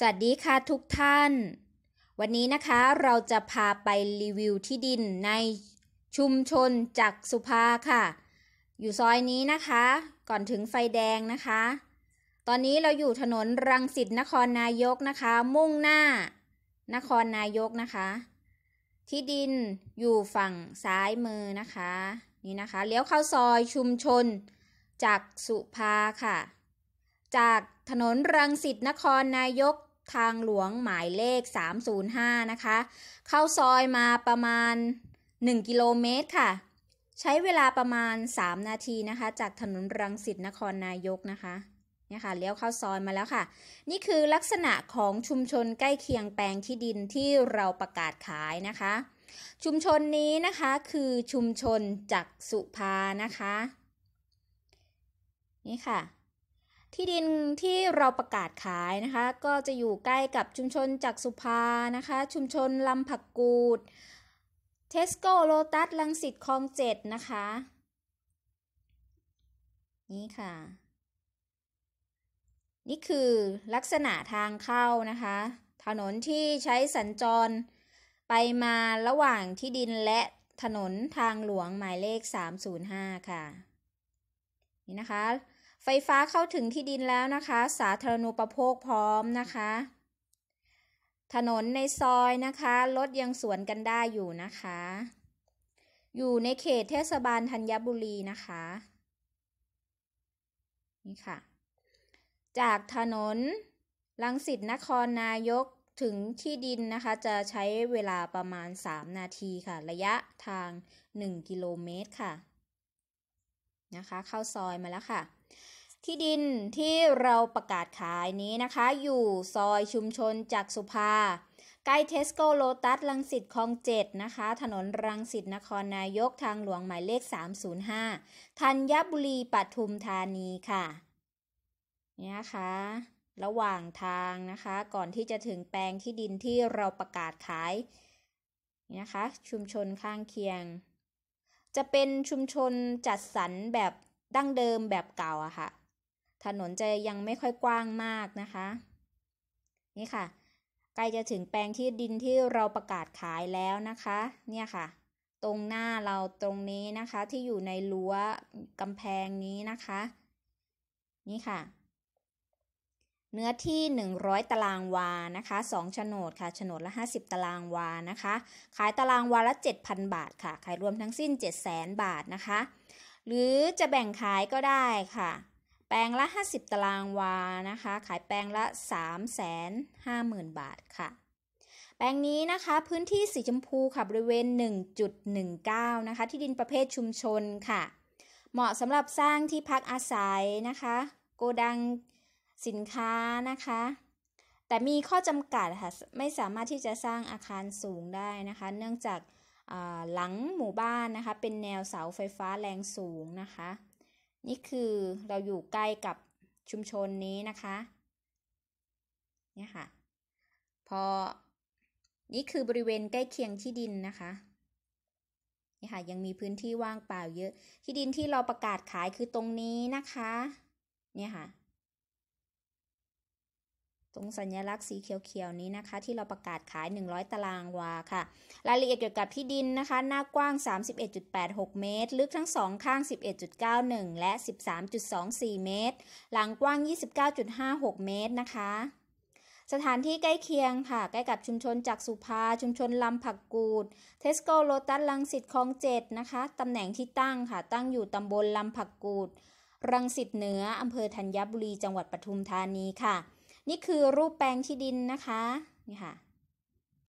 สวัสดีค่ะทุกท่าน วันนี้นะคะเราจะพาไปรีวิวที่ดินในชุมชนจักสุภาค่ะ อยู่ซอยนี้นะคะ ก่อนถึงไฟแดงนะคะ ตอนนี้เราอยู่ถนนรังสิตนครนายกนะคะ มุ่งหน้านครนายกนะคะ ที่ดินอยู่ฝั่งซ้ายมือนะคะ นี่นะคะเลี้ยวเข้าซอยชุมชนจากสุภาค่ะ จากถนนรังสิตนครนายกทางหลวงหมายเลข 305 นะคะ เข้าซอยมาประมาณ 1 กิโลเมตรค่ะ ใช้เวลาประมาณ 3 นาทีนะคะ จากถนนรังสิตนครนายกนะคะเนี่ยค่ะเลี้ยวเข้าซอยมาแล้วค่ะ นี่คือลักษณะของชุมชนใกล้เคียงแปลงที่ดินที่เราประกาศขายนะคะ ชุมชนนี้นะคะคือชุมชนจักสุภานะคะ นี่ค่ะที่ดินที่เราประกาศขายนะคะ ก็จะอยู่ใกล้กับชุมชนจักสุภานะคะ ชุมชนลำผักกูดเทสโก้โลตัสลังสิตคลองเจ็ดนะคะ นี่ค่ะ นี่คือลักษณะทางเข้านะคะ ถนนที่ใช้สัญจรไปมาระหว่างที่ดินและถนนทางหลวงหมายเลข 305 ค่ะ นี่นะคะไฟฟ้าเข้าถึงที่ดินแล้วนะคะ สาธารณูปโภคพร้อมนะคะ ถนนในซอยนะคะ รถยังสวนกันได้อยู่นะคะ อยู่ในเขตเทศบาลธัญบุรีนะคะ นี่ค่ะ จากถนนลังสิตนครนายกถึงที่ดินนะคะจะใช้เวลาประมาณ 3 นาทีค่ะ ระยะทาง 1 กิโลเมตรค่ะนะคะเข้าซอยมาแล้วค่ะ ที่ดินที่เราประกาศขายนี้นะคะ อยู่ซอยชุมชนจากสุภาใกล้เทสโก้โลตัสรังสิตคลองเจ็ดนะคะ ถนนรังสิตนครนายกทางหลวงหมายเลข305ธัญบุรีปทุมธานีค่ะนี่นะคะระหว่างทางนะคะ ก่อนที่จะถึงแปลงที่ดินที่เราประกาศขายนะคะชุมชนข้างเคียงจะเป็นชุมชนจัดสรรแบบดั้งเดิมแบบเก่าอะค่ะ ถนนจะยังไม่ค่อยกว้างมากนะคะ นี่ค่ะ ใกล้จะถึงแปลงที่ดินที่เราประกาศขายแล้วนะคะ เนี่ยค่ะ ตรงหน้าเราตรงนี้นะคะ ที่อยู่ในรั้วกำแพงนี้นะคะ นี่ค่ะเนื้อที่ 100 ตารางวา นะคะ2โฉนดค่ะโฉนดละ 50 ตารางวา นะคะ ขายตารางวาละ 7,000 บาทค่ะ ขายรวมทั้งสิ้น 700,000 บาทนะคะ หรือจะแบ่งขายก็ได้ค่ะ แปลงละ 50 ตารางวา นะคะ ขายแปลงละ 350,000 บาทค่ะ แปลงนี้นะคะ พื้นที่สีชมพูค่ะบริเวณ 1.19นะคะ ที่ดินประเภทชุมชนค่ะ เหมาะสำหรับสร้างที่พักอาศัยนะคะ โกดังสินค้านะคะ แต่มีข้อจำกัดค่ะ ไม่สามารถที่จะสร้างอาคารสูงได้นะคะ เนื่องจากหลังหมู่บ้านนะคะ เป็นแนวเสาไฟฟ้าแรงสูงนะคะ นี่คือเราอยู่ใกล้กับชุมชนนี้นะคะ เนี่ยค่ะ พอนี่คือบริเวณใกล้เคียงที่ดินนะคะนี่ค่ะ ยังมีพื้นที่ว่างเปล่าเยอะ ที่ดินที่เราประกาศขายคือตรงนี้นะคะ เนี่ยค่ะตรงสัญลักษณ์สีเขียวๆนี้นะคะ ที่เราประกาศขาย 100 ตารางวาค่ะ รายละเอียดเกี่ยวกับที่ดินนะคะ หน้ากว้าง 31.86 เมตร ลึกทั้งสองข้าง 11.91 และ 13.24 เมตร หลังกว้าง 29.56 เมตรนะคะ สถานที่ใกล้เคียงค่ะ ใกล้กับชุมชนจากสุภาชุมชนลำผักกูด เทสโก้โลตัสลังสิตคลองเจ็ดนะคะ ตำแหน่งที่ตั้งค่ะ ตั้งอยู่ตำบลลำผักกูด รังสิตเหนืออำเภอธัญบุรีจังหวัดปทุมธานีค่ะนี่คือรูปแปลงที่ดินนะคะ นี่ค่ะ